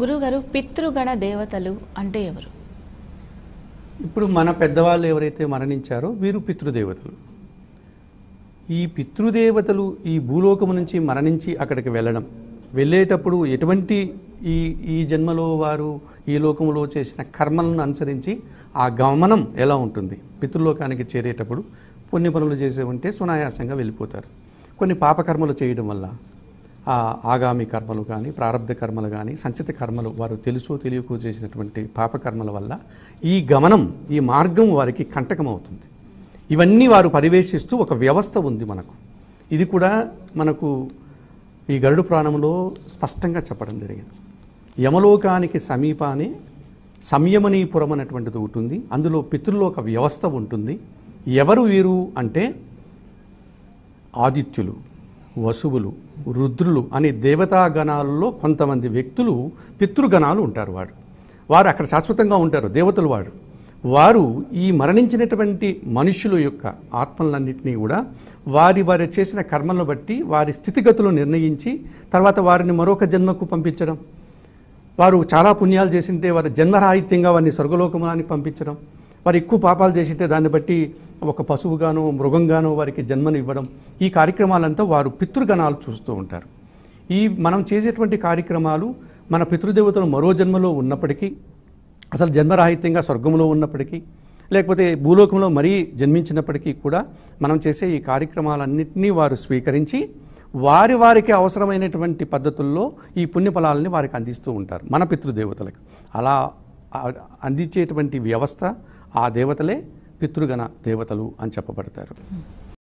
గురువుగారు పితృగణ దేవతలు అంటే ఎవరు ఇప్పుడు మన పెద్దవాళ్ళు ఎవరైతే మరణించారో వీరు పితృదేవతలు ఈ పితృదేవతలు ఈ భూలోకము నుంచి మరణించి అక్కడికి వెళ్ళడం వెళ్ళేటప్పుడు ఎటువంటి ఈ ఈ జన్మలో వారు ఈ లోకంలో చేసిన కర్మలను అనుసరించి ఆ గమనం ఎలా ఉంటుంది పితృలోకానికి చేరేటప్పుడు పుణ్య పనులు చేసే ఉంటే సునాయాసంగా వెళ్ళిపోతారు కొన్ని పాపకర్మలు చేయడం వల్ల ఆగామి కర్మలు కానీ ప్రారంభ కర్మలు కానీ సంచిత కర్మలు వారు తెలుసో తెలియకో చేసినటువంటి పాపకర్మల వల్ల ఈ గమనం ఈ మార్గం వారికి కంటకమవుతుంది ఇవన్నీ వారు పరివేషిస్తూ ఒక వ్యవస్థ ఉంది మనకు ఇది కూడా మనకు ఈ గరుడు ప్రాణంలో స్పష్టంగా చెప్పడం జరిగింది యమలోకానికి సమీపానే సంయమనీపురం అనేటువంటిది ఉంటుంది అందులో పితృలో ఒక వ్యవస్థ ఉంటుంది ఎవరు వీరు అంటే ఆదిత్యులు వసువులు రుద్రులు అనే దేవతాగణాలలో కొంతమంది వ్యక్తులు పితృగణాలు ఉంటారు వాడు వారు అక్కడ శాశ్వతంగా ఉంటారు దేవతలు వాడు వారు ఈ మరణించినటువంటి మనుషుల యొక్క ఆత్మలన్నింటినీ కూడా వారి వారు చేసిన కర్మలను బట్టి వారి స్థితిగతులు నిర్ణయించి తర్వాత వారిని మరొక జన్మకు పంపించడం వారు చాలా పుణ్యాలు చేసింటే వారి జన్మరాహిత్యంగా వారిని స్వర్గలోకములానికి పంపించడం వారు ఎక్కువ పాపాలు చేసితే దాన్ని బట్టి ఒక పశువుగాను మృగంగానో వారికి జన్మనివ్వడం ఈ కార్యక్రమాలంతా వారు పితృగణాలు చూస్తూ ఉంటారు ఈ మనం చేసేటువంటి కార్యక్రమాలు మన పితృదేవతలు మరో జన్మలో ఉన్నప్పటికీ అసలు జన్మరాహిత్యంగా స్వర్గంలో ఉన్నప్పటికీ లేకపోతే భూలోకంలో మరీ జన్మించినప్పటికీ కూడా మనం చేసే ఈ కార్యక్రమాలన్నింటినీ వారు స్వీకరించి వారి వారికి అవసరమైనటువంటి పద్ధతుల్లో ఈ పుణ్యఫలాలని వారికి అందిస్తూ ఉంటారు మన పితృదేవతలకు అలా అందించేటువంటి వ్యవస్థ ఆ దేవతలే పితృగణ దేవతలు అని చెప్పబడతారు